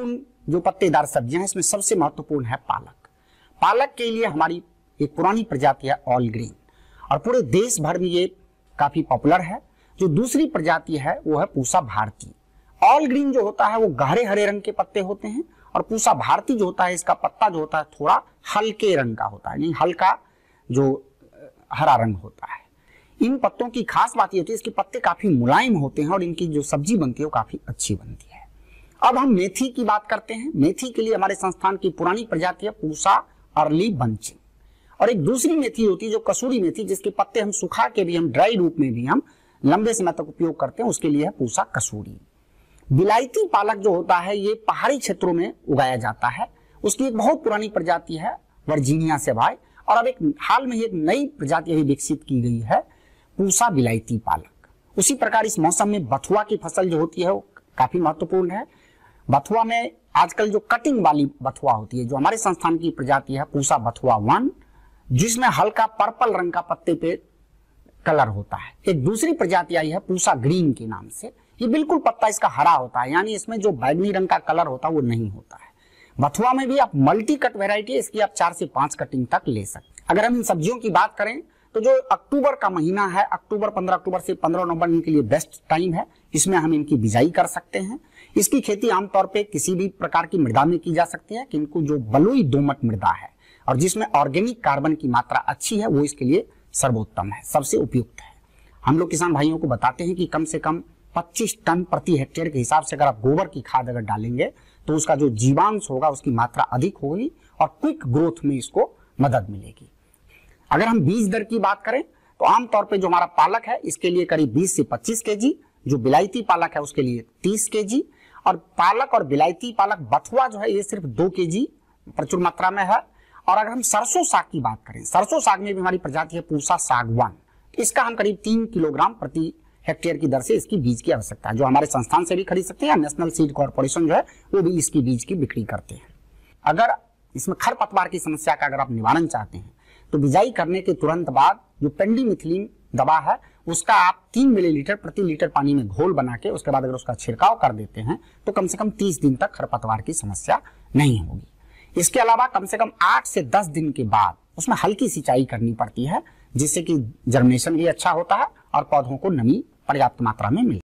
जो पत्तेदार सब्जियां हैं इसमें सबसे महत्वपूर्ण है पालक पालक के लिए हमारी एक पुरानी प्रजाति है ऑल ग्रीन और पूरे देश भर में ये काफी पॉपुलर है जो दूसरी प्रजाति है वो है पूसा भारती ऑल ग्रीन जो होता है वो गहरे हरे रंग के पत्ते होते हैं और पूसा भारती जो होता है इसका पत्ता जो होता है थोड़ा हल्के रंग का होता है यानी हल्का जो हरा रंग होता है इन पत्तों की खास बात यह होती है इसके पत्ते काफी मुलायम होते हैं और इनकी जो सब्जी बनती है वो काफी अच्छी बनती है अब हम मेथी की बात करते हैं मेथी के लिए हमारे संस्थान की पुरानी प्रजाति है पूसा अर्ली बंच और एक दूसरी मेथी होती है जो कसूरी मेथी जिसके पत्ते हम सुखा के भी हम ड्राई रूप में भी हम लंबे समय तक उपयोग करते हैं उसके लिए है पूसा कसूरी बिलायती पालक जो होता है ये पहाड़ी क्षेत्रों में उगाया जाता है उसकी एक बहुत पुरानी प्रजाति है वर्जीनिया से भाई और अब एक हाल में ही एक नई प्रजाति अभी विकसित की गई है पूसा बिलायती पालक उसी प्रकार इस मौसम में बथुआ की फसल जो होती है वो काफी महत्वपूर्ण है बथुआ में आजकल जो कटिंग वाली बथुआ होती है जो हमारे संस्थान की प्रजाति है पूसा बथुआ वन जिसमें हल्का पर्पल रंग का पत्ते पे कलर होता है एक दूसरी प्रजाति आई है पूसा ग्रीन के नाम से ये बिल्कुल पत्ता इसका हरा होता है यानी इसमें जो बैगनी रंग का कलर होता है वो नहीं होता है बथुआ में भी आप मल्टी कट वेराइटी इसकी आप चार से पांच कटिंग तक ले सकते अगर हम इन सब्जियों की बात करें तो जो अक्टूबर का महीना है अक्टूबर पंद्रह अक्टूबर से पंद्रह नवंबर इनके लिए बेस्ट टाइम है इसमें हम इनकी बिजाई कर सकते हैं इसकी खेती आमतौर पे किसी भी प्रकार की मृदा में की जा सकती है किंतु जो बलुई दोमट मृदा है और जिसमें ऑर्गेनिक कार्बन की मात्रा अच्छी है वो इसके लिए सर्वोत्तम है सबसे उपयुक्त है हम लोग किसान भाइयों को बताते हैं कि कम से कम 25 टन प्रति हेक्टेयर के हिसाब से अगर आप गोबर की खाद अगर डालेंगे तो उसका जो जीवांश होगा उसकी मात्रा अधिक होगी और क्विक ग्रोथ में इसको मदद मिलेगी अगर हम बीज दर की बात करें तो आमतौर पर जो हमारा पालक है इसके लिए करीब बीस से पच्चीस के जी, जो बिलायती पालक है उसके लिए तीस के जी, और पालक और बिलायती पालक बथुआ जो है ये सिर्फ दो के प्रचुर मात्रा में है और अगर हम सरसों साग की बात करें सरसों साग में भी हमारी प्रजाति है पूसा सागवान इसका हम करीब तीन किलोग्राम प्रति हेक्टेयर की दर से इसकी बीज की आवश्यकता है जो हमारे संस्थान से भी खरीद सकते हैं या नेशनल सीड कॉरपोरेशन जो है वो भी इसकी बीज की बिक्री करते हैं अगर इसमें खरपतवार की समस्या का अगर आप निवारण चाहते हैं तो बिजाई करने के तुरंत बाद जो पेंडी मिथिलीन दवा है उसका आप तीन मिलीलीटर प्रति लीटर पानी में घोल बना के उसके बाद अगर उसका छिड़काव कर देते हैं तो कम से कम तीस दिन तक खरपतवार की समस्या नहीं होगी इसके अलावा कम से कम आठ से दस दिन के बाद उसमें हल्की सिंचाई करनी पड़ती है जिससे कि जर्मिनेशन भी अच्छा होता है और पौधों को नमी पर्याप्त मात्रा में मिलती